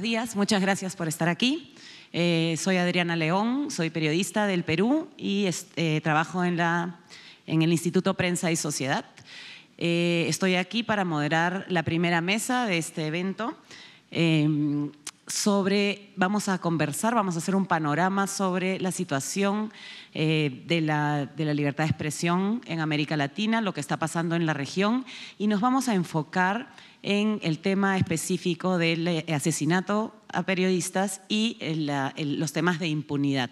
días. Muchas gracias por estar aquí. Eh, soy Adriana León, soy periodista del Perú y este, eh, trabajo en, la, en, el Instituto Prensa y Sociedad. Eh, estoy aquí para moderar la primera mesa de este evento. Em, sobre, vamos a conversar, vamos a hacer un panorama sobre la situación de la, de la libertad de expresión en América Latina, lo que está pasando en la región y nos vamos a enfocar en el tema específico del eh, asesinato a periodistas y los temas de impunidad.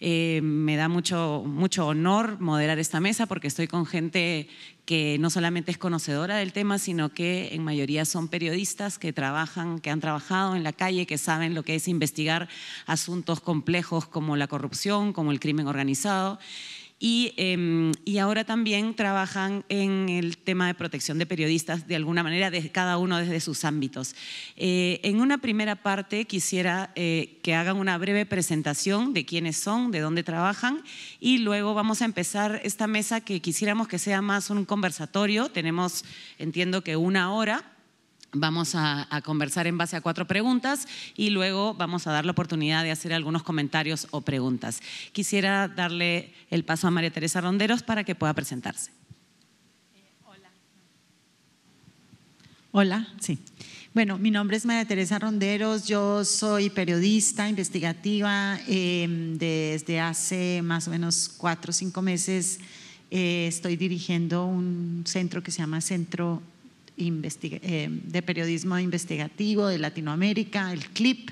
Eh, me da mucho, mucho honor moderar esta mesa porque estoy con gente que no solamente es conocedora del tema, sino que en mayoría son periodistas que trabajan, que han trabajado en la calle, que saben lo que es investigar asuntos complejos como la corrupción, como el crimen organizado y, em, y, ahora también trabajan en el tema de protección de periodistas, de alguna manera, de cada uno desde sus ámbitos. Eh, en una primera parte quisiera eh, que hagan una breve presentación de quiénes son, de dónde trabajan y luego vamos a empezar esta mesa que quisiéramos que sea más un conversatorio. Tenemos, entiendo que una hora Vamos a, conversar en base a cuatro preguntas y luego vamos a dar la oportunidad de hacer algunos comentarios o preguntas. Quisiera darle el paso a María Teresa Ronderos para que pueda presentarse. Eh, hola. Hola, sí. Bueno, mi nombre es María Teresa Ronderos, yo soy periodista investigativa. Em, desde hace más o menos cuatro o cinco meses eh, estoy dirigiendo un centro que se llama Centro eh, de periodismo investigativo de Latinoamérica, el CLIP.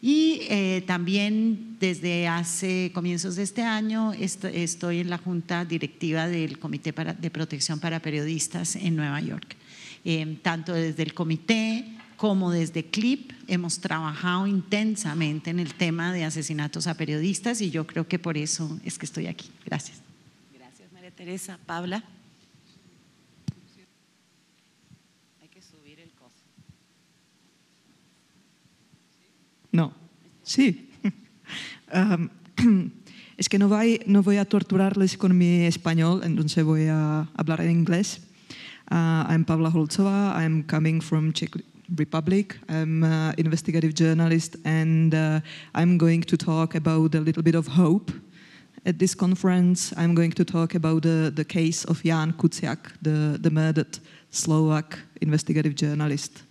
Y eh, también desde hace comienzos de este año estoy en la junta directiva del Comité de Protección para Periodistas en Nueva York. Eh, tanto desde el comité como desde CLIP hemos trabajado intensamente en el tema de asesinatos a periodistas y yo creo que por eso es que estoy aquí. Gracias. Gracias, María Teresa. Pabla. No. Sí. um, es que no voy, no voy a torturarles con mi español, entonces voy a hablar en inglés. Uh, I'm Pavla Holzova. I'm coming from Czech Republic. I'm an investigative journalist, and uh, I'm going to talk about a little bit of hope at this conference. I'm going to talk about the the case of Jan Kuciak, the, the murdered Slovak investigative journalist.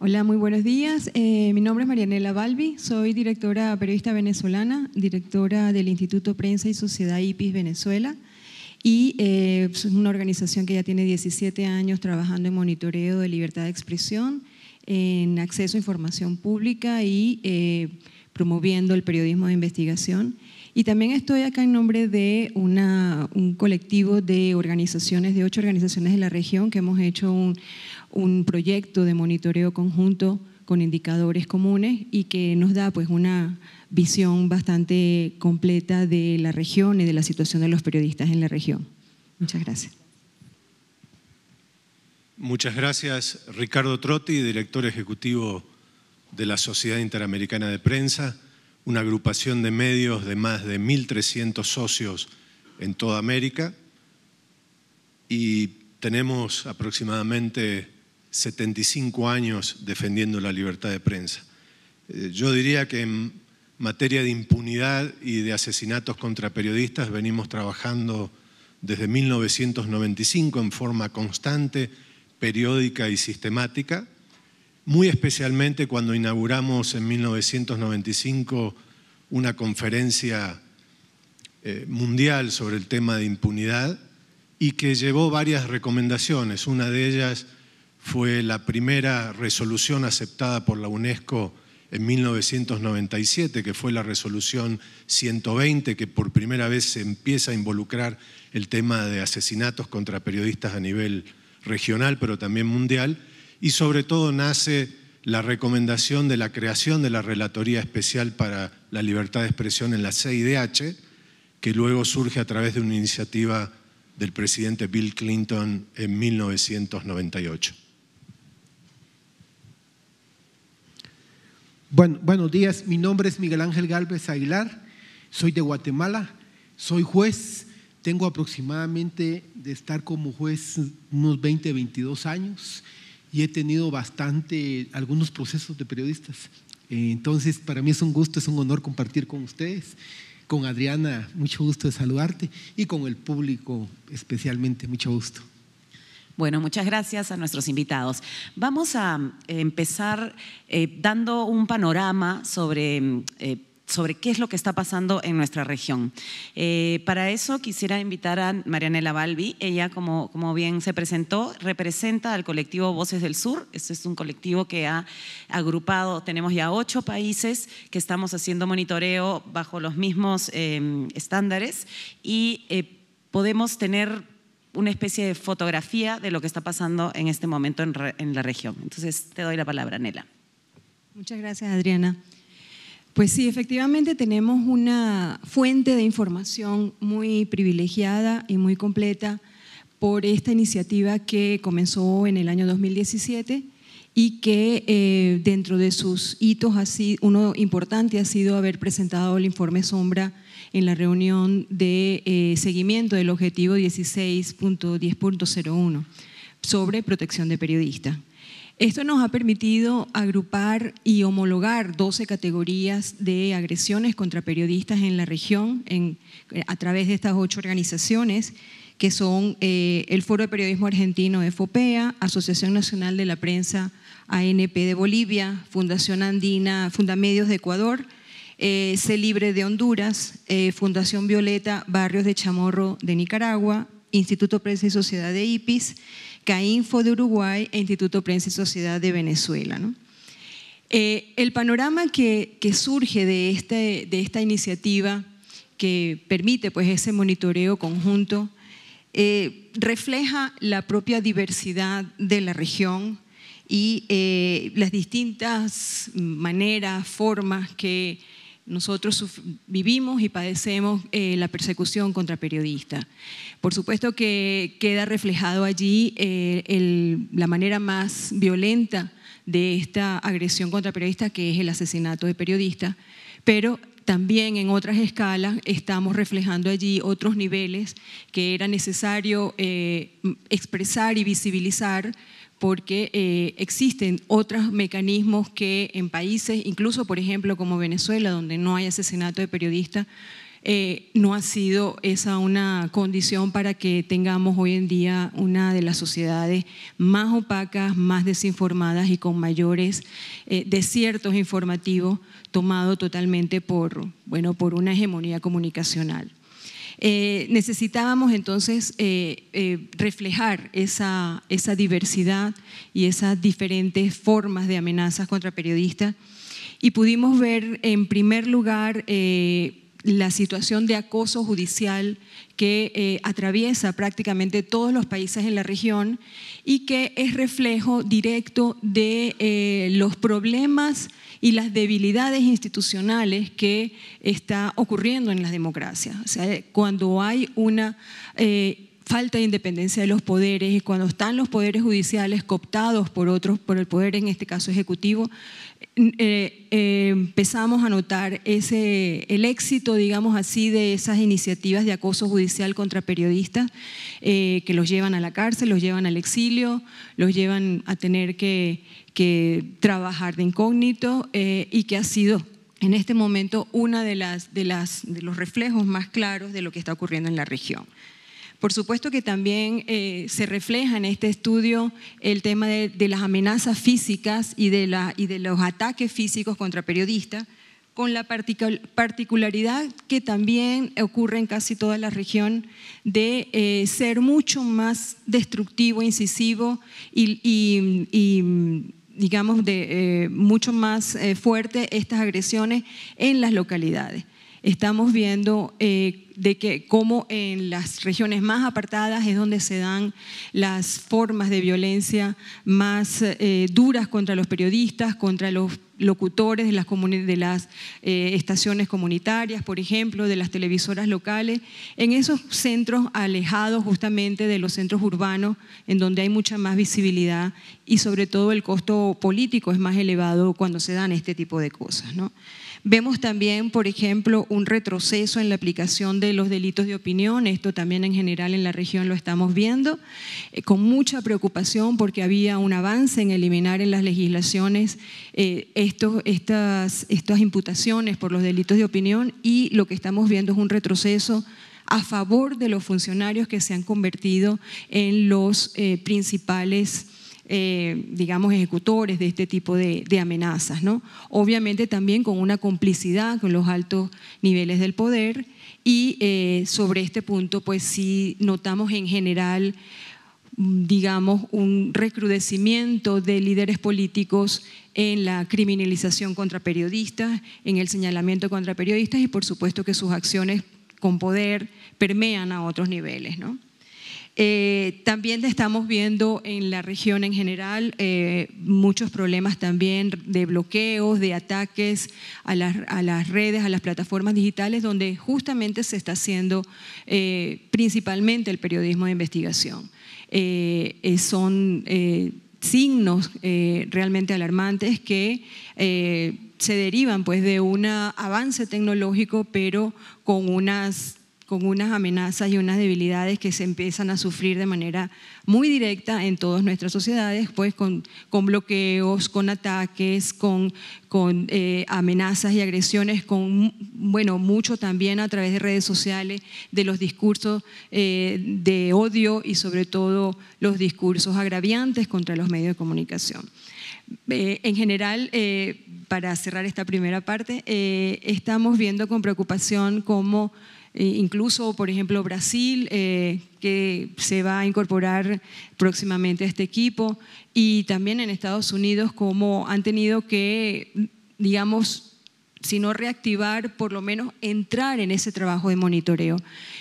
Hola, muy buenos días. Eh, mi nombre es Marianela Balbi, soy directora periodista venezolana, directora del Instituto Prensa y Sociedad IPIS Venezuela y eh, pues, es una organización que ya tiene 17 años trabajando en monitoreo de libertad de expresión, en acceso a información pública y eh, promoviendo el periodismo de investigación. Y también estoy acá en nombre de una, un colectivo de organizaciones, de ocho organizaciones de la región, que hemos hecho un, un proyecto de monitoreo conjunto con indicadores comunes y que nos da pues una visión bastante completa de la región y de la situación de los periodistas en la región. Muchas gracias. Muchas gracias Ricardo Trotti, director ejecutivo de la Sociedad Interamericana de Prensa, una agrupación de medios de más de 1.300 socios en toda América y tenemos aproximadamente 75 años defendiendo la libertad de prensa. Eh, yo diría que en materia de impunidad y de asesinatos contra periodistas venimos trabajando desde 1995 en forma constante, periódica y sistemática, muy especialmente cuando inauguramos en 1995 una conferencia eh, mundial sobre el tema de impunidad y que llevó varias recomendaciones. Una de ellas fue la primera resolución aceptada por la UNESCO en 1997, que fue la resolución 120, que por primera vez se empieza a involucrar el tema de asesinatos contra periodistas a nivel regional, pero también mundial, y sobre todo nace la recomendación de la creación de la Relatoría Especial para la Libertad de Expresión en la CIDH, que luego surge a través de una iniciativa del presidente Bill Clinton en 1998. Bueno, buenos días, mi nombre es Miguel Ángel Galvez Aguilar, soy de Guatemala, soy juez, tengo aproximadamente de estar como juez unos 20, 22 años y he tenido bastante, algunos procesos de periodistas. Entonces, para mí es un gusto, es un honor compartir con ustedes, con Adriana, mucho gusto de saludarte y con el público especialmente, mucho gusto. Bueno, muchas gracias a nuestros invitados. Vamos a mm, empezar eh, dando un panorama sobre... Mm, eh, sobre qué es lo que está pasando en nuestra región. Eh, para eso quisiera invitar a Marianela Balbi. Ella, como, como bien se presentó, representa al colectivo Voces del Sur. Este es un colectivo que ha agrupado, tenemos ya ocho países que estamos haciendo monitoreo bajo los mismos estándares y podemos tener una especie de fotografía de lo que está pasando en este momento en, la región. Entonces, te doy la palabra, Nela. Muchas gracias, Adriana. Pues sí, efectivamente tenemos una fuente de información muy privilegiada y muy completa por esta iniciativa que comenzó en el año 2017 y que eh, dentro de sus hitos, así, uno importante ha sido haber presentado el informe Sombra en la reunión de eh, seguimiento del objetivo 16.10.01 sobre protección de periodistas. Esto nos ha permitido agrupar y homologar 12 categorías de agresiones contra periodistas en la región a través de estas ocho organizaciones que son eh, el Foro de Periodismo Argentino de FOPEA, Asociación Nacional de la Prensa ANP de Bolivia, Fundación Andina, Fundamedios de Ecuador, eh, Libre de Honduras, eh, Fundación Violeta, Barrios de Chamorro de Nicaragua, Instituto Prensa y Sociedad de IPIS, CAINFO de Uruguay e Instituto Prensa y Sociedad de Venezuela. Eh, el panorama que, surge este, de, esta iniciativa que permite pues, ese monitoreo conjunto eh, refleja la propia diversidad de la región y las distintas maneras, formas que nosotros vivimos y padecemos eh, la persecución contra periodistas. Por supuesto que queda reflejado allí eh, la manera más violenta de esta agresión contra periodistas, que es el asesinato de periodistas, pero también en otras escalas estamos reflejando allí otros niveles que era necesario eh, expresar y visibilizar porque eh, existen otros mecanismos que en países, incluso por ejemplo como Venezuela, donde no hay asesinato de periodistas, eh, no ha sido esa una condición para que tengamos hoy en día una de las sociedades más opacas, más desinformadas y con mayores eh, desiertos informativos tomado totalmente por, bueno, por una hegemonía comunicacional. Eh, necesitábamos entonces eh, eh, reflejar esa, diversidad y esas diferentes formas de amenazas contra periodistas y pudimos ver en primer lugar la situación de acoso judicial que atraviesa prácticamente todos los países en la región y que es reflejo directo de los problemas y las debilidades institucionales que está ocurriendo en las democracias. O sea, cuando hay una eh, falta de independencia de los poderes y cuando están los poderes judiciales cooptados por otros, por el poder, en este caso ejecutivo, eh, eh, empezamos a notar ese, el éxito, digamos así, de esas iniciativas de acoso judicial contra periodistas eh, que los llevan a la cárcel, los llevan al exilio, los llevan a tener que, trabajar de incógnito y que ha sido en este momento uno de, las, las, de los reflejos más claros de lo que está ocurriendo en la región. Por supuesto que también eh, se refleja en este estudio el tema de, las amenazas físicas y de, los ataques físicos contra periodistas, con la particularidad que también ocurre en casi toda la región de eh, ser mucho más destructivo, incisivo y, digamos, eh, mucho más fuerte estas agresiones en las localidades estamos viendo eh, de que cómo en las regiones más apartadas es donde se dan las formas de violencia más eh, duras contra los periodistas, contra los locutores de las, de las eh, estaciones comunitarias, por ejemplo, de las televisoras locales, en esos centros alejados justamente de los centros urbanos, en donde hay mucha más visibilidad y sobre todo el costo político es más elevado cuando se dan este tipo de cosas. ¿no? Vemos también, por ejemplo, un retroceso en la aplicación de los delitos de opinión. Esto también en general en la región lo estamos viendo, eh, con mucha preocupación porque había un avance en eliminar en las legislaciones eh, estos, estas, estas imputaciones por los delitos de opinión y lo que estamos viendo es un retroceso a favor de los funcionarios que se han convertido en los eh, principales eh, digamos, ejecutores de este tipo de, amenazas. ¿no? Obviamente también con una complicidad con los altos niveles del poder y eh, sobre este punto, pues sí notamos en general digamos, un recrudecimiento de líderes políticos en la criminalización contra periodistas, en el señalamiento contra periodistas y por supuesto que sus acciones con poder permean a otros niveles. ¿no? Eh, también estamos viendo en la región en general eh, muchos problemas también de bloqueos, de ataques a las, redes, a las plataformas digitales, donde justamente se está haciendo eh, principalmente el periodismo de investigación. son signos realmente alarmantes que se derivan pues de un avance tecnológico, pero con unas con unas amenazas y unas debilidades que se empiezan a sufrir de manera muy directa en todas nuestras sociedades, pues con, bloqueos, con ataques, con, eh, amenazas y agresiones, con, bueno, mucho también a través de redes sociales, de los discursos eh, de odio y sobre todo los discursos agraviantes contra los medios de comunicación. Eh, en general, para cerrar esta primera parte, estamos viendo con preocupación cómo eh, incluso, por ejemplo, Brasil, eh, que se va a incorporar próximamente a este equipo, y también en Estados Unidos, como han tenido que, digamos, si no reactivar, por lo menos entrar en ese trabajo de monitoreo.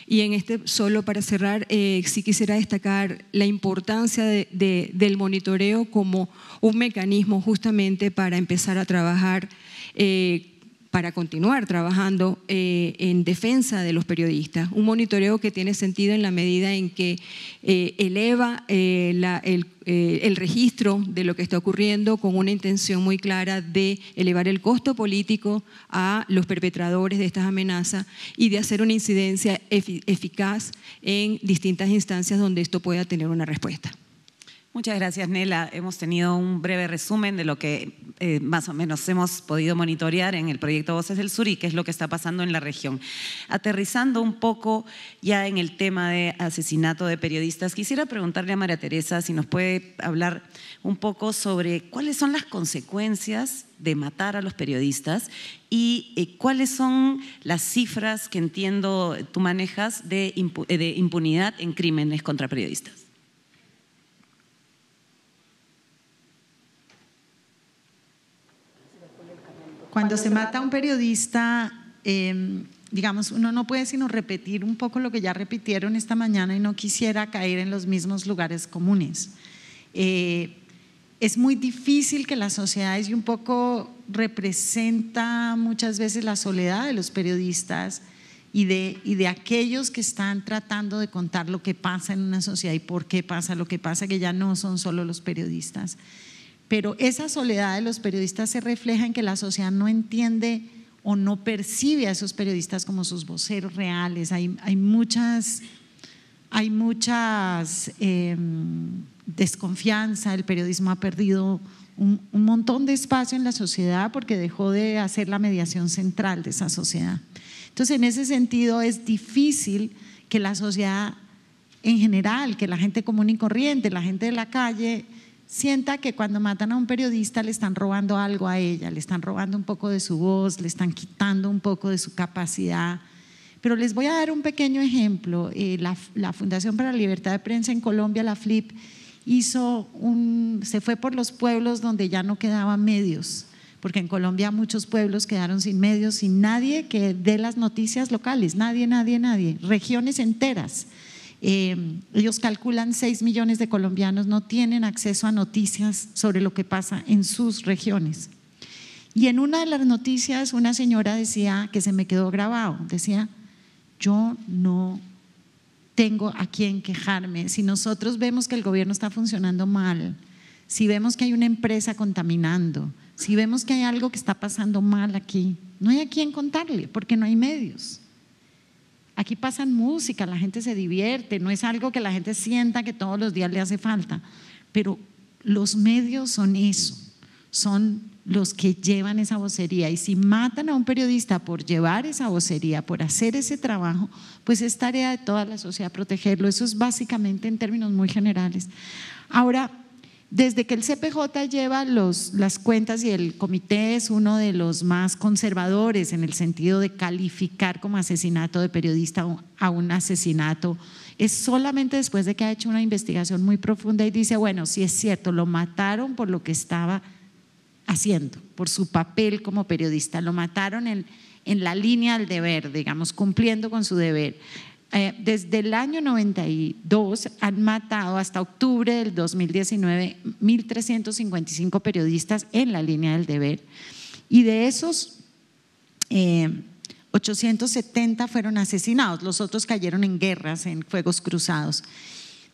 Y en este, solo para cerrar, eh, sí quisiera destacar la importancia de, del monitoreo como un mecanismo justamente para empezar a trabajar. Eh, para continuar trabajando eh, en defensa de los periodistas. Un monitoreo que tiene sentido en la medida en que eh, eleva eh, el, registro de lo que está ocurriendo con una intención muy clara de elevar el costo político a los perpetradores de estas amenazas y de hacer una incidencia eficaz en distintas instancias donde esto pueda tener una respuesta. Muchas gracias, Nela. Hemos tenido un breve resumen de lo que eh, más o menos hemos podido monitorear en el proyecto Voces del Sur y qué es lo que está pasando en la región. Aterrizando un poco ya en el tema de asesinato de periodistas, quisiera preguntarle a María Teresa si nos puede hablar un poco sobre cuáles son las consecuencias de matar a los periodistas y eh, cuáles son las cifras que entiendo tú manejas de impunidad en crímenes contra periodistas. Cuando se mata a un periodista, em, digamos, uno no puede sino repetir un poco lo que ya repitieron esta mañana y no quisiera caer en los mismos lugares comunes. Eh, es muy difícil que las sociedades y un poco representa muchas veces la soledad de los periodistas y de, y de aquellos que están tratando de contar lo que pasa en una sociedad y por qué pasa lo que pasa, que ya no son solo los periodistas. Pero esa soledad de los periodistas se refleja en que la sociedad no entiende o no percibe a esos periodistas como sus voceros reales. Hay, muchas, hay muchas em, desconfianza, el periodismo ha perdido un, montón de espacio en la sociedad porque dejó de hacer la mediación central de esa sociedad. Entonces, en ese sentido, es difícil que la sociedad en general, que la gente común y corriente, la gente de la calle, sienta que cuando matan a un periodista le están robando algo a ella, le están robando un poco de su voz, le están quitando un poco de su capacidad. Pero les voy a dar un pequeño ejemplo. Eh, la, Fundación para la Libertad de Prensa en Colombia, la FLIP, hizo un, se fue por los pueblos donde ya no quedaban medios, porque en Colombia muchos pueblos quedaron sin medios, sin nadie que dé las noticias locales, nadie, nadie, nadie, regiones enteras eh, ellos calculan 6 millones de colombianos no tienen acceso a noticias sobre lo que pasa en sus regiones. Y en una de las noticias una señora decía, que se me quedó grabado, decía, yo no tengo a quién quejarme. Si nosotros vemos que el gobierno está funcionando mal, si vemos que hay una empresa contaminando, si vemos que hay algo que está pasando mal aquí, no hay a quién contarle porque no hay medios. Aquí pasan música, la gente se divierte, no es algo que la gente sienta que todos los días le hace falta, pero los medios son eso, son los que llevan esa vocería. Y si matan a un periodista por llevar esa vocería, por hacer ese trabajo, pues es tarea de toda la sociedad protegerlo. Eso es básicamente en términos muy generales. Ahora, desde que el CPJ lleva las cuentas y el comité es uno de los más conservadores en el sentido de calificar como asesinato de periodista a un asesinato, es solamente después de que ha hecho una investigación muy profunda y dice, bueno, si es cierto, lo mataron por lo que estaba haciendo, por su papel como periodista, lo mataron en, en la línea del deber, digamos, cumpliendo con su deber. Eh, desde el año 92 han matado hasta octubre del 2019 1.355 periodistas en la línea del deber y de esos 870 eh, fueron asesinados, los otros cayeron en guerras, en fuegos cruzados.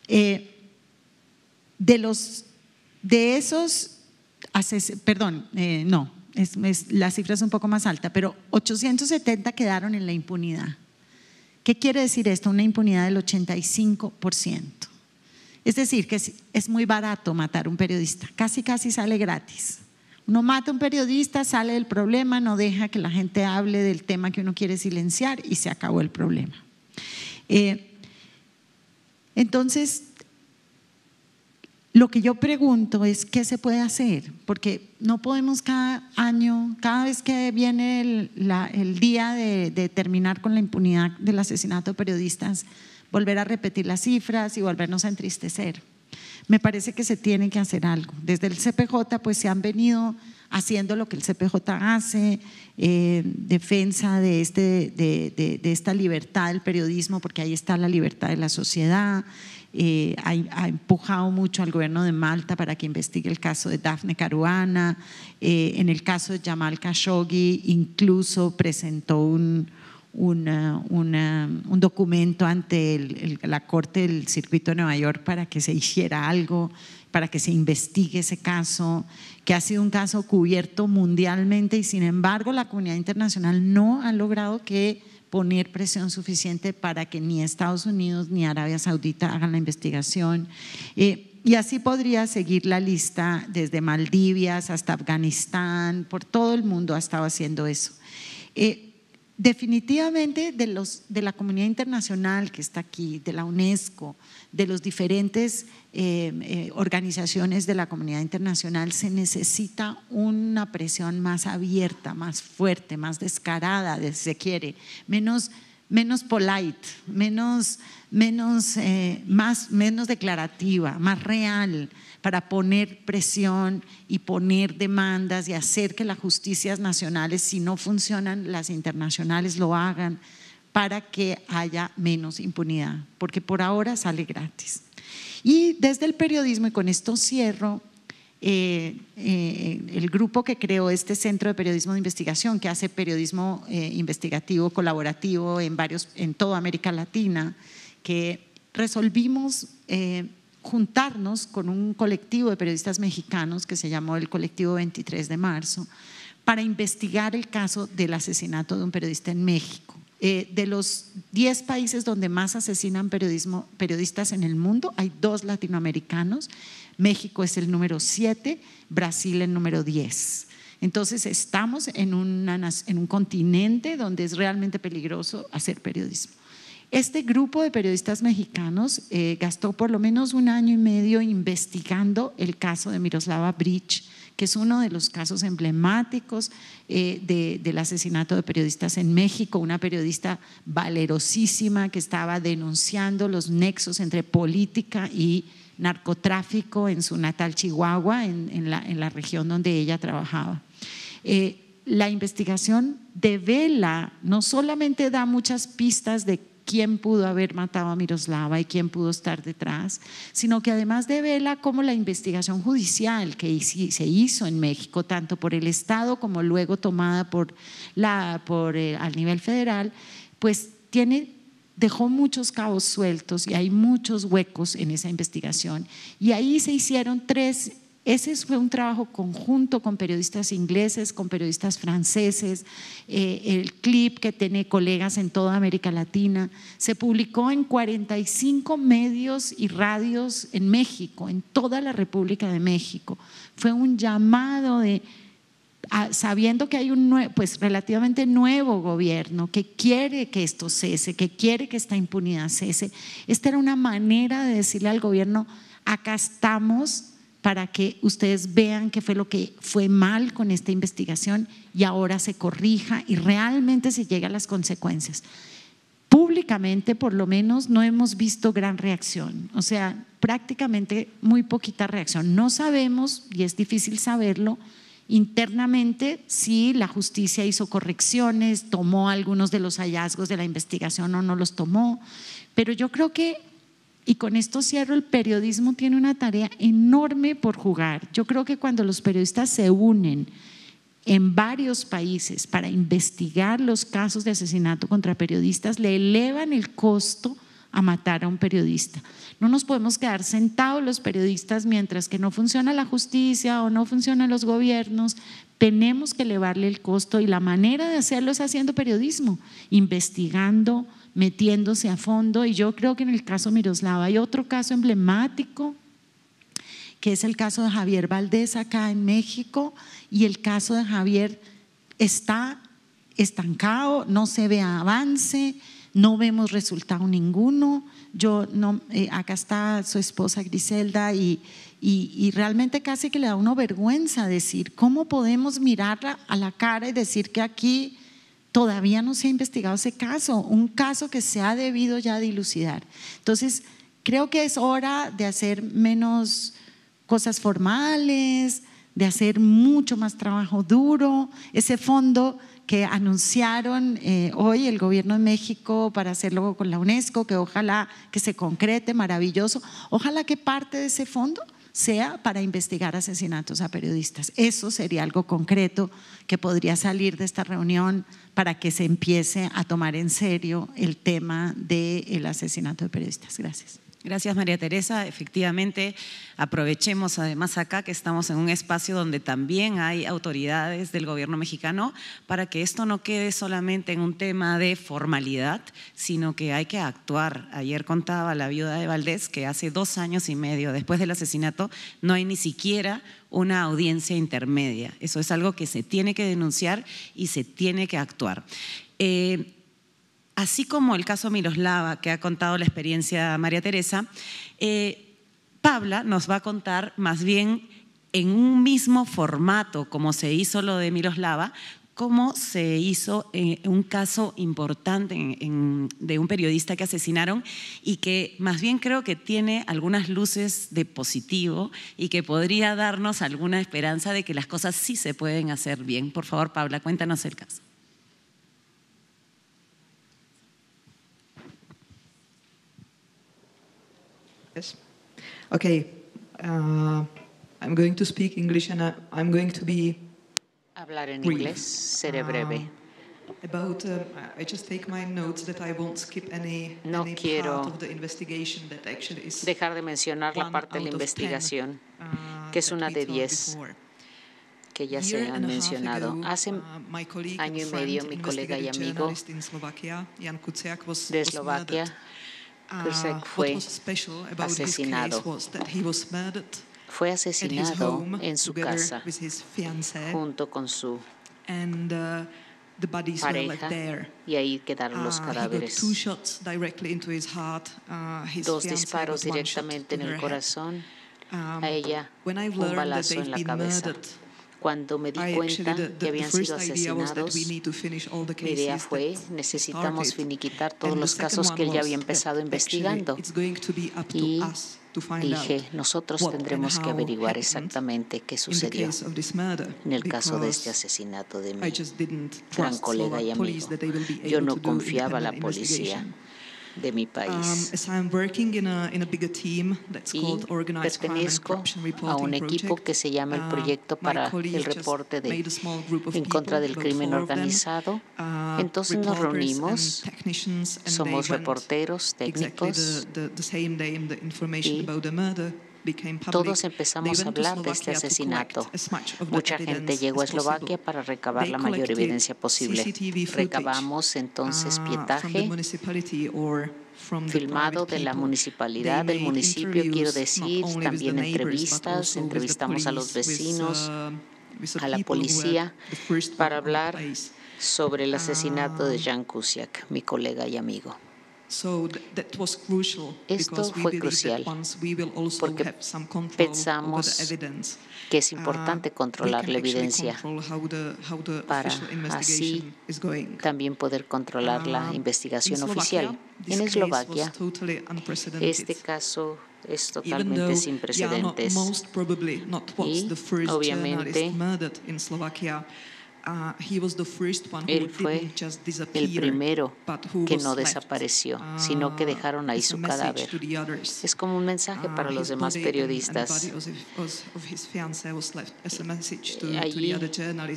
Eh, de los de esos, perdón, no, la cifra es un poco más alta, pero 870 quedaron en la impunidad. ¿Qué quiere decir esto? Una impunidad del 85%. Es decir, que es, muy barato matar a un periodista, casi casi sale gratis. Uno mata a un periodista, sale del problema, no deja que la gente hable del tema que uno quiere silenciar y se acabó el problema. Eh, entonces, lo que yo pregunto es qué se puede hacer, porque no podemos cada año, cada vez que viene el, día de, terminar con la impunidad del asesinato de periodistas, volver a repetir las cifras y volvernos a entristecer. Me parece que se tiene que hacer algo. Desde el CPJ pues se han venido haciendo lo que el CPJ hace, eh, defensa de, este, de, de, de esta libertad del periodismo, porque ahí está la libertad de la sociedad, ha, empujado mucho al gobierno de Malta para que investigue el caso de Daphne Caruana. Eh, en el caso de Jamal Khashoggi incluso presentó un, una, un documento ante la Corte del Circuito de Nueva York para que se hiciera algo, para que se investigue ese caso, que ha sido un caso cubierto mundialmente y sin embargo la comunidad internacional no ha logrado que poner presión suficiente para que ni Estados Unidos ni Arabia Saudita hagan la investigación. Eh, y así podría seguir la lista desde Maldivias hasta Afganistán, por todo el mundo ha estado haciendo eso. Eh, definitivamente de, de la comunidad internacional que está aquí, de la UNESCO, de las diferentes eh, eh, organizaciones de la comunidad internacional, se necesita una presión más abierta, más fuerte, más descarada, si se quiere, menos, polite, eh, menos declarativa, más real, para poner presión y poner demandas y hacer que las justicias nacionales, si no funcionan, las internacionales lo hagan para que haya menos impunidad, porque por ahora sale gratis. Y desde el periodismo, y con esto cierro, eh, eh, el grupo que creó este Centro de Periodismo de Investigación, que hace periodismo eh, investigativo colaborativo en, varios, en toda América Latina, que resolvimos juntarnos con un colectivo de periodistas mexicanos que se llamó el colectivo 23 de marzo para investigar el caso del asesinato de un periodista en México. Eh, de los 10 países donde más asesinan periodismo, periodistas en el mundo, hay dos latinoamericanos. México es el número 7, Brasil el número 10. Entonces estamos en, una, en un continente donde es realmente peligroso hacer periodismo. Este grupo de periodistas mexicanos eh, gastó por lo menos un año y medio investigando el caso de Miroslava Bridge, que es uno de los casos emblemáticos eh, del asesinato de periodistas en México, una periodista valerosísima que estaba denunciando los nexos entre política y narcotráfico en su natal Chihuahua, en, la, región donde ella trabajaba. Eh, la investigación de Vela no solamente da muchas pistas de quién pudo haber matado a Miroslava y quién pudo estar detrás, sino que además de devela cómo la investigación judicial que se hizo en México, tanto por el Estado como luego tomada por eh, al nivel federal, pues tiene dejó muchos cabos sueltos y hay muchos huecos en esa investigación. Y ahí se hicieron tres ese fue un trabajo conjunto con periodistas ingleses, con periodistas franceses, eh, el clip que tiene colegas en toda América Latina. Se publicó en 45 medios y radios en México, en toda la República de México. Fue un llamado de sabiendo que hay un pues relativamente nuevo gobierno que quiere que esto cese, que quiere que esta impunidad cese. Esta era una manera de decirle al gobierno, acá estamos, para que ustedes vean qué fue lo que fue mal con esta investigación y ahora se corrija y realmente se llegue a las consecuencias. Públicamente, por lo menos, no hemos visto gran reacción, o sea, prácticamente muy poquita reacción. No sabemos, y es difícil saberlo, internamente si la justicia hizo correcciones, tomó algunos de los hallazgos de la investigación o no los tomó, pero yo creo que y con esto cierro, el periodismo tiene una tarea enorme por jugar. Yo creo que cuando los periodistas se unen en varios países para investigar los casos de asesinato contra periodistas, le elevan el costo a matar a un periodista. No nos podemos quedar sentados los periodistas mientras que no funciona la justicia o no funcionan los gobiernos. Tenemos que elevarle el costo y la manera de hacerlo es haciendo periodismo, investigando, metiéndose a fondo. Y yo creo que en el caso Miroslava hay otro caso emblemático, que es el caso de Javier Valdés acá en México, y el caso de Javier está estancado, no se ve avance, no vemos resultado ninguno. Yo no, eh, acá está su esposa Griselda y, y, realmente casi que le da uno vergüenza decir, ¿cómo podemos mirarla a la cara y decir que aquí todavía no se ha investigado ese caso, un caso que se ha debido ya dilucidar. Entonces, creo que es hora de hacer menos cosas formales, de hacer mucho más trabajo duro. Ese fondo que anunciaron eh, hoy el gobierno de México para hacerlo con la UNESCO, que ojalá que se concrete, maravilloso. Ojalá que parte de ese fondo sea para investigar asesinatos a periodistas. Eso sería algo concreto que podría salir de esta reunión para que se empiece a tomar en serio el tema del asesinato de periodistas. Gracias. Gracias María Teresa. Efectivamente, aprovechemos además acá que estamos en un espacio donde también hay autoridades del gobierno mexicano para que esto no quede solamente en un tema de formalidad, sino que hay que actuar. Ayer contaba la viuda de Valdés que hace dos años y medio después del asesinato no hay ni siquiera una audiencia intermedia. Eso es algo que se tiene que denunciar y se tiene que actuar. Eh, así como el caso Miroslava, que ha contado la experiencia María Teresa, eh, Pabla nos va a contar más bien en un mismo formato, como se hizo lo de Miroslava, cómo se hizo eh, un caso importante de un periodista que asesinaron y que más bien creo que tiene algunas luces de positivo y que podría darnos alguna esperanza de que las cosas sí se pueden hacer bien. Por favor, Pabla, cuéntanos el caso. Yes. Okay. Uh, I'm going to speak English and I, I'm going to be. Hablar en brief. inglés. Seré uh, breve. Uh, About, uh, I just take my notes that I won't skip any, no any quiero part of the investigation that actually is dejar de mencionar la parte de la investigación, uh, que es una de 10 que ya se han mencionado. Ago, Hace uh, año y medio, mi colega y amigo Slovakia, Jan Kuciak, was, de Eslovaquia, fue asesinado. Fue asesinado en su casa junto con su uh, pareja, y ahí quedaron los ah, cadáveres. Uh, Dos disparos directamente en el corazón. a um, ella, un balazo en la cabeza. Cuando me di cuenta que habían sido asesinados, mi idea fue, necesitamos finiquitar todos los casos que él ya había empezado investigando. Y dije, nosotros tendremos que averiguar exactamente qué sucedió en el caso de este asesinato de mi gran colega y amigo. Yo no confiaba a la policía de mi país. pertenezco a un equipo que se llama el uh, Proyecto para el Reporte de, en contra del crimen organizado. Uh, Entonces nos reunimos, somos reporteros técnicos y todos empezamos a hablar de este asesinato. Mucha gente llegó a Eslovaquia para recabar la mayor evidencia posible. Recabamos entonces ah, pietaje filmado de la municipalidad, del municipio, quiero decir, también entrevistas, entrevistamos a los vecinos, uh, a la policía, para hablar sobre el asesinato de ah. Jan Kuciak, mi colega y amigo. Esto fue crucial porque pensamos que es importante uh, controlar la evidencia para así también poder controlar la uh, investigación oficial. En Eslovaquia, este caso es totalmente sin precedentes. Y obviamente, él fue el primero que no desapareció, ah, sino que dejaron ahí su cadáver. Es como un mensaje para ah, los demás periodistas. Allí,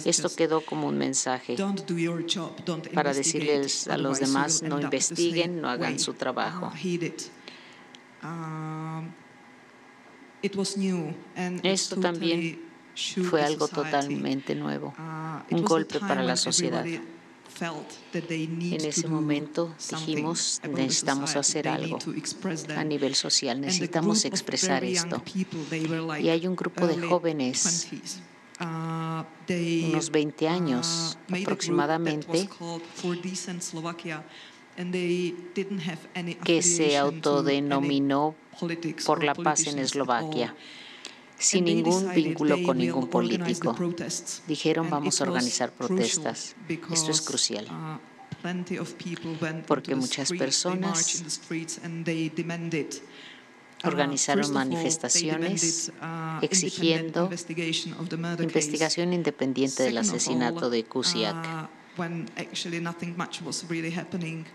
esto quedó como un mensaje para decirles a los demás, no investiguen, no hagan su trabajo. Ah, um, esto también fue algo totalmente nuevo, ah, un golpe para la sociedad. En ese momento dijimos, necesitamos hacer algo a nivel social, necesitamos expresar esto. Y hay un grupo de jóvenes, ah, unos 20 ah, años aproximadamente, que se autodenominó por la paz en Eslovaquia sin ningún vínculo con ningún político. Dijeron vamos a organizar protestas. Esto es crucial uh, porque muchas personas uh, organizaron manifestaciones uh, exigiendo investigación independiente del asesinato de Kusiak.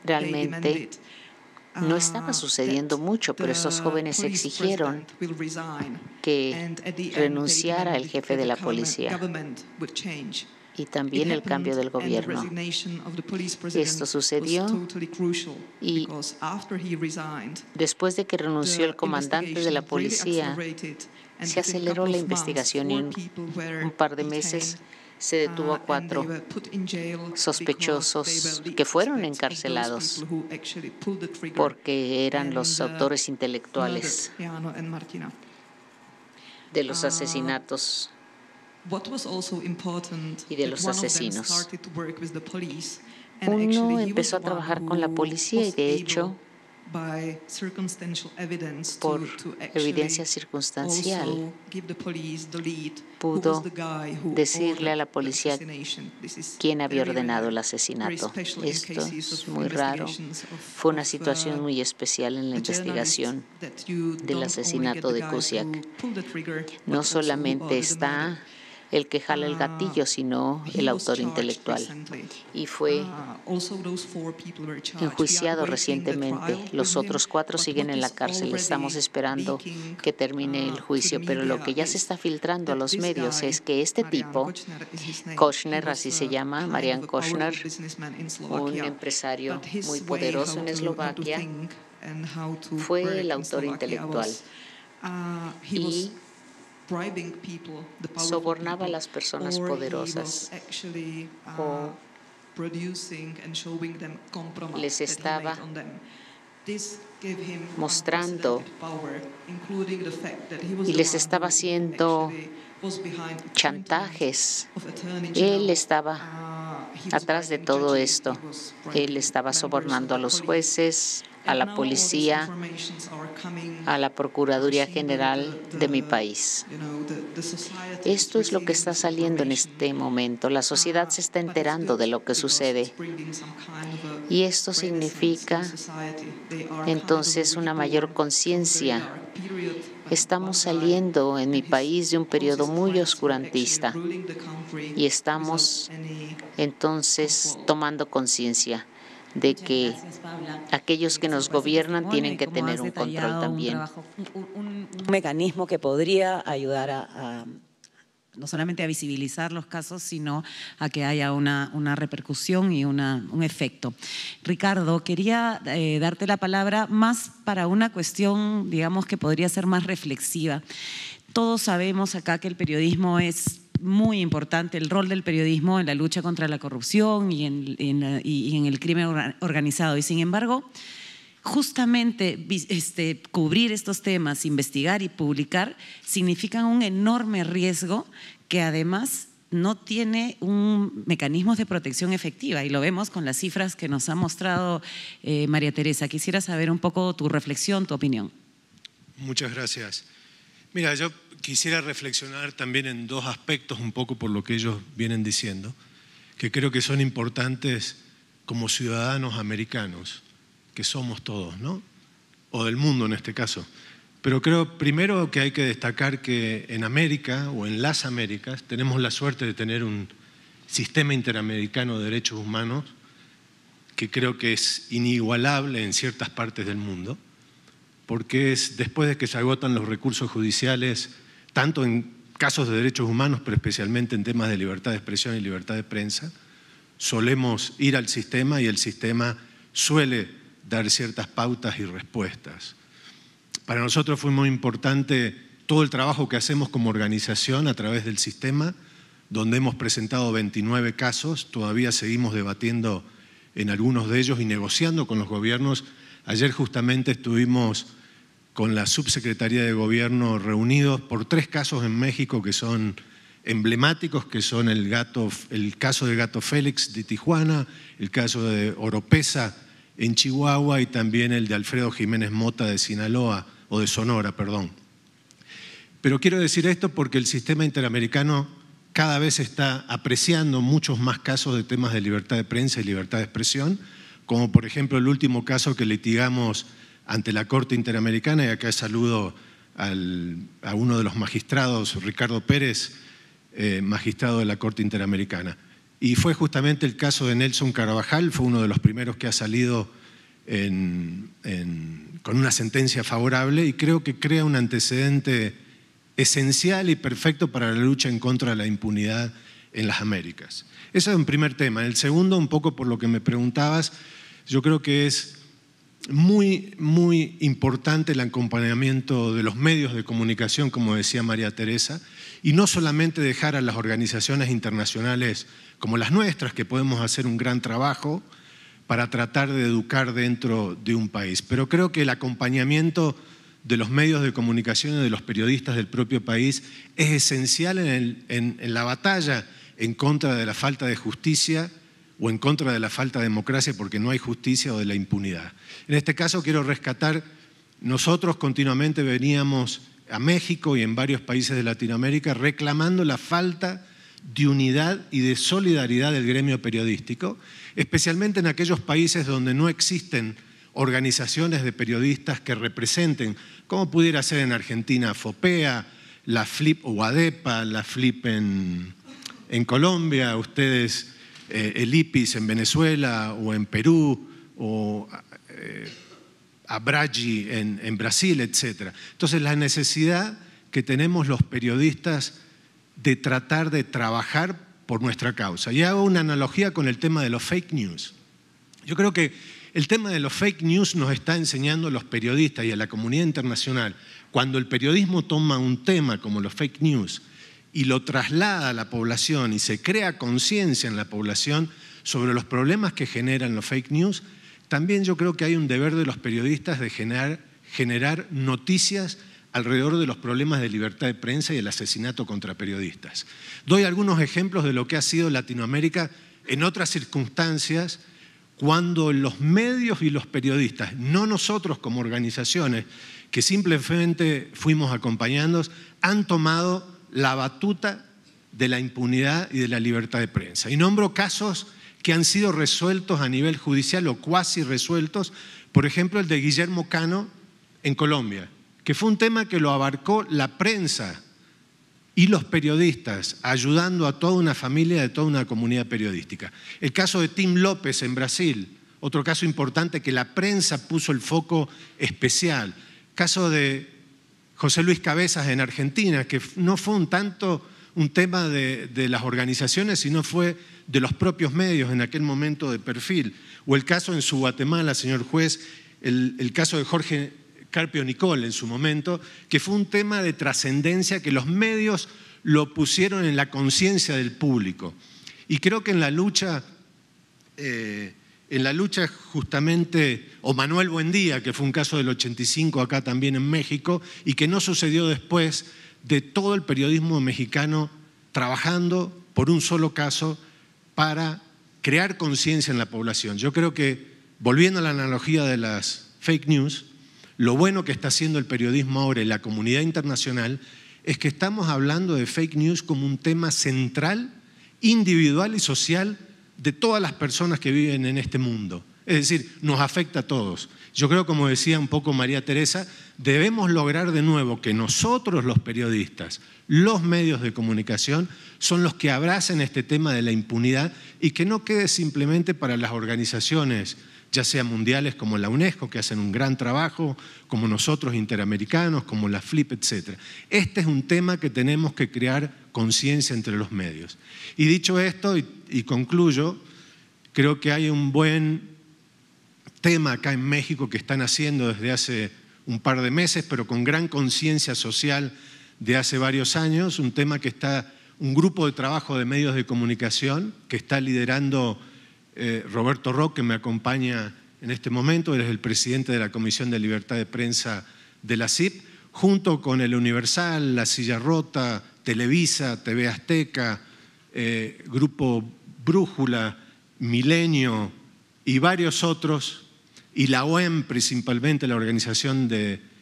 Realmente no estaba ah, sucediendo mucho, pero estos jóvenes exigieron que renunciara el jefe de la policía y también el cambio del gobierno. Esto sucedió y después de que renunció el comandante de la policía, se aceleró la investigación en un par de meses se detuvo a ah, cuatro sospechosos que fueron encarcelados porque eran los uh, autores intelectuales de los ah, asesinatos y de los asesinos. Uno empezó a trabajar con la policía y de hecho por evidencia circunstancial pudo decirle a la policía quién había ordenado el asesinato. Esto es muy raro. Fue una uh, situación muy especial en la investigación del asesinato de Kusiak. No solamente está el que jala el gatillo, ah, sino el autor intelectual. Y fue ah, enjuiciado recientemente. Los otros cuatro siguen en la cárcel. Estamos esperando que termine el ah, juicio, pero lo que ya se está filtrando a los medios es que este tipo, Kochner, así se llama, Marian Kochner, un empresario muy poderoso en Eslovaquia, fue el autor intelectual. Uh, y sobornaba a las personas poderosas uh, o les estaba mostrando y les estaba haciendo chantajes. Uh, Él estaba atrás de todo esto. Él estaba sobornando a los jueces, a la policía, a la Procuraduría General de mi país. Esto es lo que está saliendo en este momento. La sociedad se está enterando de lo que sucede. Y esto significa entonces una mayor conciencia. Estamos saliendo en mi país de un periodo muy oscurantista y estamos entonces tomando conciencia de que aquellos que nos gobiernan tienen que tener un control también. Un, mecanismo que podría ayudar a, no solamente a visibilizar los casos, sino a que haya una, una repercusión y una, un efecto. Ricardo, quería eh, darte la palabra más para una cuestión, digamos, que podría ser más reflexiva. Todos sabemos acá que el periodismo es muy importante el rol del periodismo en la lucha contra la corrupción y en, el crimen organizado. Y sin embargo, justamente este, cubrir estos temas, investigar y publicar, significan un enorme riesgo que además no tiene un mecanismo de protección efectiva y lo vemos con las cifras que nos ha mostrado eh, María Teresa. Quisiera saber un poco tu reflexión, tu opinión. Muchas gracias. Mira, yo quisiera reflexionar también en dos aspectos, un poco por lo que ellos vienen diciendo, que creo que son importantes como ciudadanos americanos, que somos todos, ¿no? O del mundo en este caso. Pero creo primero que hay que destacar que en América o en las Américas tenemos la suerte de tener un sistema interamericano de derechos humanos que creo que es inigualable en ciertas partes del mundo, porque es después de que se agotan los recursos judiciales tanto en casos de derechos humanos, pero especialmente en temas de libertad de expresión y libertad de prensa, solemos ir al sistema y el sistema suele dar ciertas pautas y respuestas. Para nosotros fue muy importante todo el trabajo que hacemos como organización a través del sistema, donde hemos presentado 29 casos, todavía seguimos debatiendo en algunos de ellos y negociando con los gobiernos. Ayer justamente estuvimos con la subsecretaría de gobierno reunidos por tres casos en México que son emblemáticos, que son el, caso de Gato Félix de Tijuana, el caso de Oropesa en Chihuahua y también el de Alfredo Jiménez Mota de Sinaloa, o de Sonora, perdón. Pero quiero decir esto porque el sistema interamericano cada vez está apreciando muchos más casos de temas de libertad de prensa y libertad de expresión, como por ejemplo el último caso que litigamos ante la Corte Interamericana, y acá saludo a uno de los magistrados, Ricardo Pérez, eh, magistrado de la Corte Interamericana. Y fue justamente el caso de Nelson Carvajal, fue uno de los primeros que ha salido con una sentencia favorable y creo que crea un antecedente esencial y perfecto para la lucha en contra de la impunidad en las Américas. Ese es un primer tema. El segundo, un poco por lo que me preguntabas, yo creo que es muy, muy importante el acompañamiento de los medios de comunicación, como decía María Teresa, y no solamente dejar a las organizaciones internacionales como las nuestras, que podemos hacer un gran trabajo para tratar de educar dentro de un país. Pero creo que el acompañamiento de los medios de comunicación y de los periodistas del propio país es esencial en, en la batalla en contra de la falta de justicia o en contra de la falta de democracia porque no hay justicia o de la impunidad. En este caso quiero rescatar, nosotros continuamente veníamos a México y en varios países de Latinoamérica reclamando la falta de unidad y de solidaridad del gremio periodístico, especialmente en aquellos países donde no existen organizaciones de periodistas que representen, como pudiera ser en Argentina FOPEA, la FLIP o ADEPA, la FLIP en, en Colombia, ustedes eh, el IPIS en Venezuela o en Perú o eh, Bragi en, en Brasil, etc. Entonces la necesidad que tenemos los periodistas de tratar de trabajar por nuestra causa. Y hago una analogía con el tema de los fake news. Yo creo que el tema de los fake news nos está enseñando a los periodistas y a la comunidad internacional, cuando el periodismo toma un tema como los fake news y lo traslada a la población y se crea conciencia en la población sobre los problemas que generan los fake news, también yo creo que hay un deber de los periodistas de generar, noticias alrededor de los problemas de libertad de prensa y el asesinato contra periodistas. Doy algunos ejemplos de lo que ha sido Latinoamérica en otras circunstancias, cuando los medios y los periodistas, no nosotros como organizaciones, que simplemente fuimos acompañándonos, han tomado la batuta de la impunidad y de la libertad de prensa. Y nombro casos que han sido resueltos a nivel judicial o cuasi resueltos, por ejemplo el de Guillermo Cano en Colombia, que fue un tema que lo abarcó la prensa y los periodistas, ayudando a toda una familia de toda una comunidad periodística. El caso de Tim López en Brasil, otro caso importante que la prensa puso el foco especial. Caso de José Luis Cabezas en Argentina, que no fue un tanto un tema de, las organizaciones, sino fue de los propios medios en aquel momento de perfil. O el caso en su Guatemala, señor juez, el, caso de Jorge Carpio Nicol en su momento, que fue un tema de trascendencia que los medios lo pusieron en la conciencia del público. Y creo que en la lucha eh, en la lucha justamente, o Manuel Buendía, que fue un caso del 85 acá también en México, y que no sucedió después de todo el periodismo mexicano trabajando por un solo caso para crear conciencia en la población. Yo creo que, volviendo a la analogía de las fake news, lo bueno que está haciendo el periodismo ahora y la comunidad internacional es que estamos hablando de fake news como un tema central, individual y social de todas las personas que viven en este mundo. Es decir, nos afecta a todos. Yo creo, como decía un poco María Teresa, debemos lograr de nuevo que nosotros los periodistas, los medios de comunicación, son los que abracen este tema de la impunidad y que no quede simplemente para las organizaciones ya sea mundiales como la UNESCO, que hacen un gran trabajo, como nosotros interamericanos, como la FLIP, etc. Este es un tema que tenemos que crear conciencia entre los medios. Y dicho esto, y, y concluyo, creo que hay un buen tema acá en México que están haciendo desde hace un par de meses, pero con gran conciencia social de hace varios años, un tema que está, un grupo de trabajo de medios de comunicación que está liderando eh, Roberto Roque, que me acompaña en este momento, es el presidente de la Comisión de Libertad de Prensa de la CIP, junto con el Universal, La Silla Rota, Televisa, TV Azteca, eh, Grupo Brújula, Milenio y varios otros, y la OEM principalmente, la organización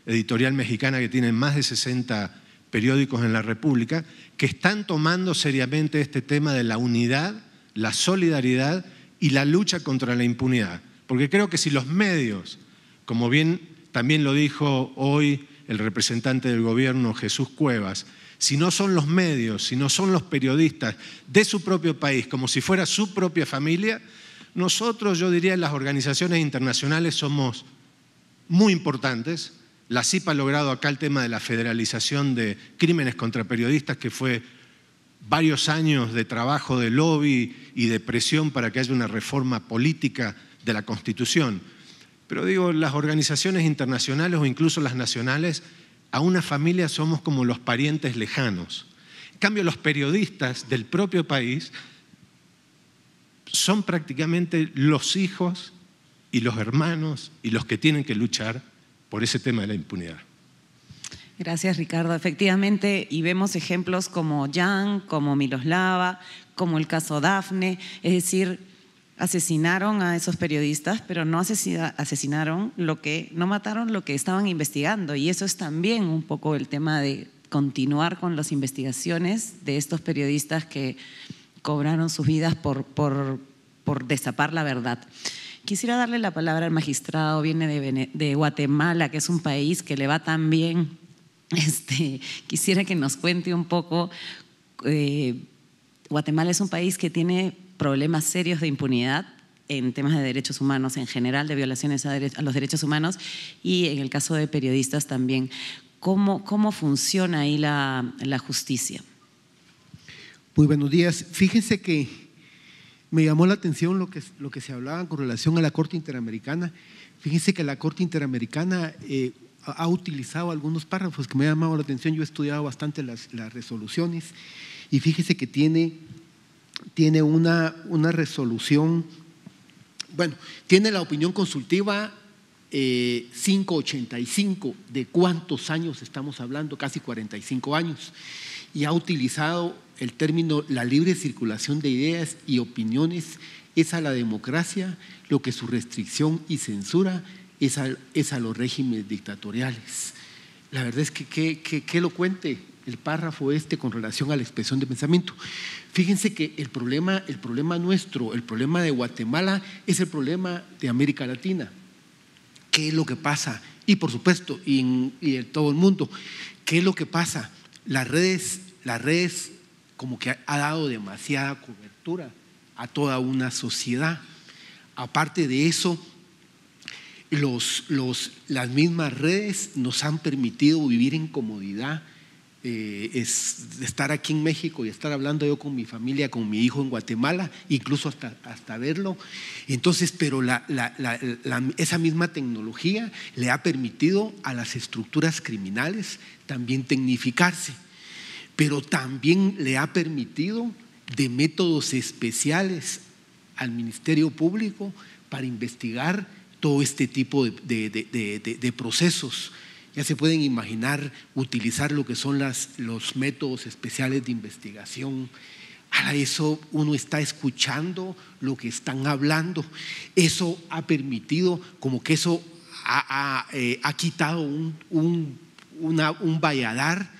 editorial mexicana que tiene más de 60 periódicos en la República, que están tomando seriamente este tema de la unidad, la solidaridad y la lucha contra la impunidad. Porque creo que si los medios, como bien también lo dijo hoy el representante del gobierno Jesús Cuevas, si no son los medios, si no son los periodistas de su propio país, como si fuera su propia familia, nosotros, yo diría, las organizaciones internacionales somos muy importantes. La CIPA ha logrado acá el tema de la federalización de crímenes contra periodistas, que fue varios años de trabajo de lobby y de presión para que haya una reforma política de la Constitución. Pero digo, las organizaciones internacionales o incluso las nacionales, a una familia somos como los parientes lejanos. En cambio, los periodistas del propio país son prácticamente los hijos y los hermanos y los que tienen que luchar por ese tema de la impunidad. Gracias, Ricardo. Efectivamente, y vemos ejemplos como Jan, como Miloslava, como el caso Dafne, es decir, asesinaron a esos periodistas, pero no asesinaron lo que, no mataron lo que estaban investigando. Y eso es también un poco el tema de continuar con las investigaciones de estos periodistas que cobraron sus vidas por, por, por destapar la verdad. Quisiera darle la palabra al magistrado, viene de, de Guatemala, que es un país que le va tan bien este, quisiera que nos cuente un poco. Eh, Guatemala es un país que tiene problemas serios de impunidad en temas de derechos humanos en general, de violaciones a, los derechos humanos y en el caso de periodistas también. ¿Cómo, cómo funciona ahí la, justicia? Muy buenos días. Fíjense que me llamó la atención lo que, lo que se hablaba con relación a la Corte Interamericana. Fíjense que la Corte Interamericana... Eh, ha utilizado algunos párrafos que me han llamado la atención. Yo he estudiado bastante las, resoluciones y fíjese que tiene, una, resolución, bueno, tiene la opinión consultiva 585 eh, de cuántos años estamos hablando, casi 45 años, y ha utilizado el término la libre circulación de ideas y opiniones es a la democracia lo que su restricción y censura es a, los regímenes dictatoriales. La verdad es que qué cuente el párrafo este con relación a la expresión de pensamiento. Fíjense que el problema, el problema nuestro, el problema de Guatemala es el problema de América Latina. ¿Qué es lo que pasa? Y por supuesto, y en, todo el mundo, ¿qué es lo que pasa? Las redes, las redes como que ha dado demasiada cobertura a toda una sociedad. Aparte de eso, los, los, las mismas redes nos han permitido vivir en comodidad. Eh, estar aquí en México y estar hablando yo con mi familia, con mi hijo en Guatemala, incluso hasta, hasta verlo. Entonces, pero esa misma tecnología le ha permitido a las estructuras criminales también tecnificarse, pero también le ha permitido de métodos especiales al Ministerio Público para investigar todo este tipo de, procesos. Ya se pueden imaginar utilizar lo que son los métodos especiales de investigación. Ahora eso uno está escuchando lo que están hablando. Eso ha permitido, como que eso ha, eh, quitado un, un, un valladar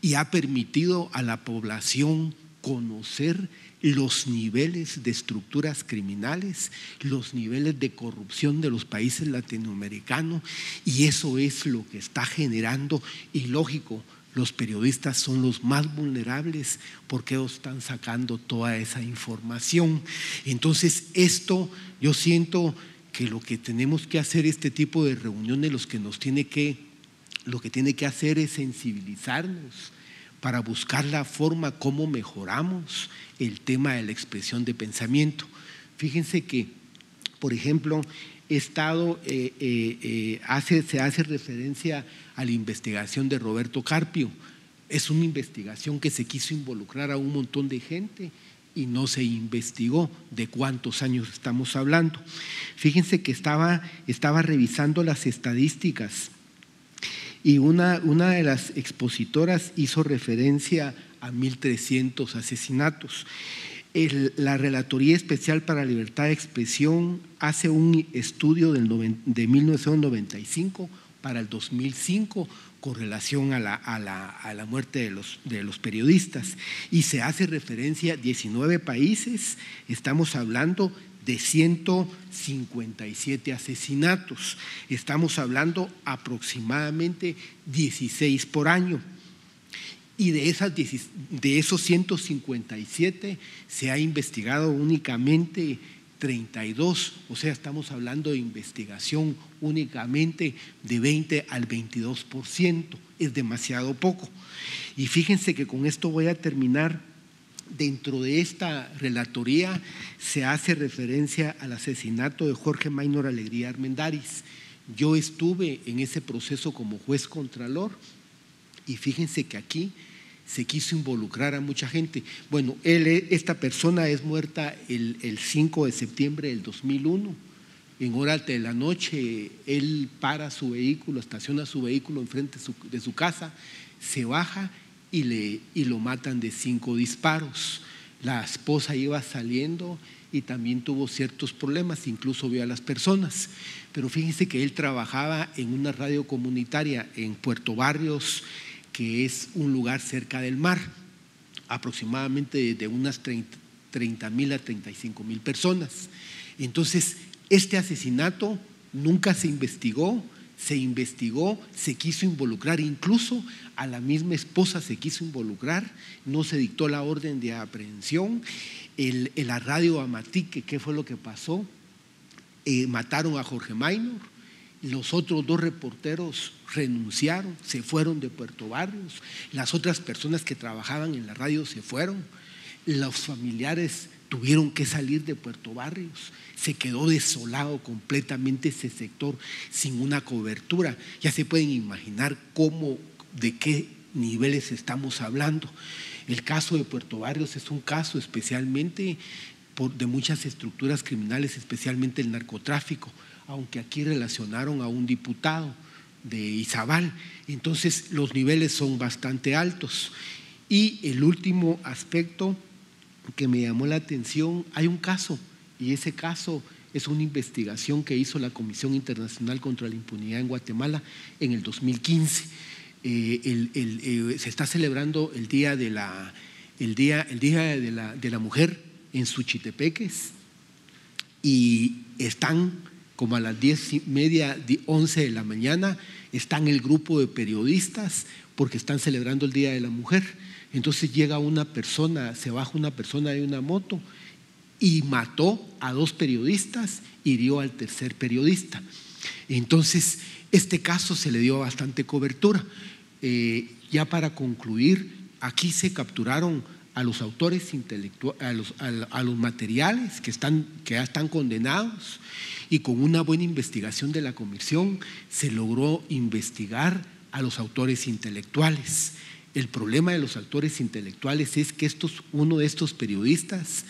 y ha permitido a la población conocer los niveles de estructuras criminales, los niveles de corrupción de los países latinoamericanos y eso es lo que está generando y lógico. Los periodistas son los más vulnerables porque están sacando toda esa información. Entonces, esto yo siento que lo que tenemos que hacer este tipo de reuniones, los que nos tiene que, lo que tiene que hacer es sensibilizarnos, para buscar la forma como mejoramos el tema de la expresión de pensamiento. Fíjense que, por ejemplo, estado, eh, eh, eh, hace, se hace referencia a la investigación de Roberto Carpio. Es una investigación que se quiso involucrar a un montón de gente y no se investigó de cuántos años estamos hablando. Fíjense que estaba, estaba revisando las estadísticas y una, una de las expositoras hizo referencia a 1.300 asesinatos. la Relatoría Especial para Libertad de Expresión hace un estudio del de 1995 para el 2005 con relación a la, a la, muerte de los, de los, periodistas y se hace referencia a 19 países, estamos hablando de 157 asesinatos. Estamos hablando aproximadamente 16 por año. Y de, esas, de esos 157 se ha investigado únicamente 32, o sea, estamos hablando de investigación únicamente de 20 al 22%, es demasiado poco. Y fíjense que con esto voy a terminar dentro de esta relatoría se hace referencia al asesinato de Jorge Maynor Alegría Armendariz. Yo estuve en ese proceso como juez contralor y fíjense que aquí se quiso involucrar a mucha gente. Bueno, él, esta persona es muerta el, 5 de septiembre del 2001. En hora de la noche, él para su vehículo, estaciona su vehículo enfrente de su casa, se baja y, lo matan de cinco disparos. La esposa iba saliendo y también tuvo ciertos problemas, incluso vio a las personas. Pero fíjense que él trabajaba en una radio comunitaria en Puerto Barrios, que es un lugar cerca del mar, aproximadamente de unas 30 mil a 35 mil personas. Entonces, este asesinato nunca se investigó, se investigó, se quiso involucrar, incluso a la misma esposa se quiso involucrar, no se dictó la orden de aprehensión, el, la radio Amatique, ¿qué fue lo que pasó? Eh, mataron a Jorge Maynor, los otros dos reporteros renunciaron, se fueron de Puerto Barrios, las otras personas que trabajaban en la radio se fueron, los familiares Tuvieron que salir de Puerto Barrios. Se quedó desolado completamente ese sector sin una cobertura. Ya se pueden imaginar cómo, de qué niveles estamos hablando. El caso de Puerto Barrios es un caso especialmente de muchas estructuras criminales, especialmente el narcotráfico, aunque aquí relacionaron a un diputado de Izabal. Entonces los niveles son bastante altos. Y el último aspecto que me llamó la atención, hay un caso, y ese caso es una investigación que hizo la Comisión Internacional contra la Impunidad en Guatemala en el 2015. Eh, el, eh, se está celebrando el Día de la, el día, el día de, la, Mujer en Suchitepeques y están como a las diez y media, once de la mañana, están el grupo de periodistas porque están celebrando el Día de la Mujer entonces llega una persona, se baja una persona de una moto y mató a dos periodistas, hirió al tercer periodista. Entonces, este caso se le dio bastante cobertura. Eh, ya para concluir, aquí se capturaron a los autores intelectuales, a los, materiales que, están, que ya están condenados y con una buena investigación de la comisión se logró investigar a los autores intelectuales. El problema de los actores intelectuales es que estos, uno de estos periodistas,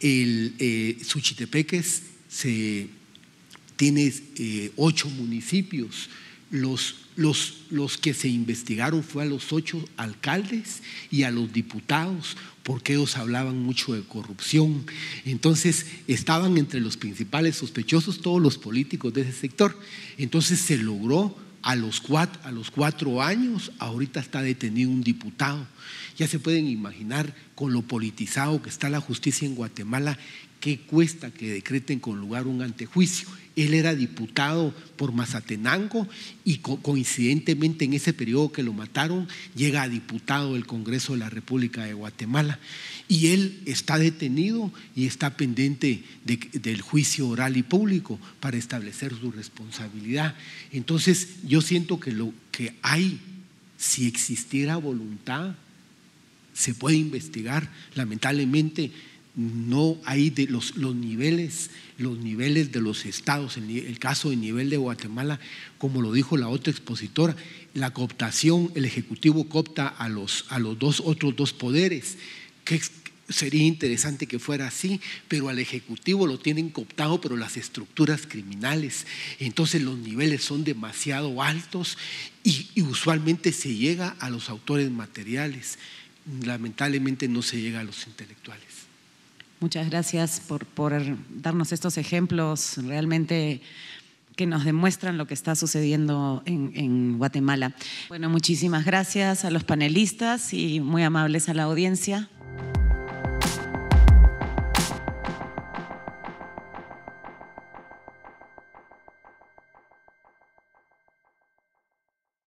el eh, se, tiene eh, ocho municipios. Los, los, los, que se investigaron fue a los ocho alcaldes y a los diputados, porque ellos hablaban mucho de corrupción. Entonces estaban entre los principales sospechosos todos los políticos de ese sector. Entonces se logró a los, cuatro, a los años, ahorita está detenido un diputado. Ya se pueden imaginar con lo politizado que está la justicia en Guatemala, ¿Qué cuesta que decreten con lugar un antejuicio? Él era diputado por Mazatenango y coincidentemente en ese periodo que lo mataron llega a diputado del Congreso de la República de Guatemala. Y él está detenido y está pendiente del juicio oral y público para establecer su responsabilidad. Entonces yo siento que lo que hay, si existiera voluntad, se puede investigar. Lamentablemente no hay de los, niveles, los niveles de los estados, En el caso del nivel de Guatemala, como lo dijo la otra expositora, la cooptación, el Ejecutivo copta a los, a los dos otros dos poderes, que sería interesante que fuera así, pero al Ejecutivo lo tienen cooptado, pero las estructuras criminales, entonces los niveles son demasiado altos y usualmente se llega a los autores materiales, lamentablemente no se llega a los intelectuales. Muchas gracias por, darnos estos ejemplos realmente que nos demuestran lo que está sucediendo en Guatemala. Bueno, muchísimas gracias a los panelistas y muy amables a la audiencia.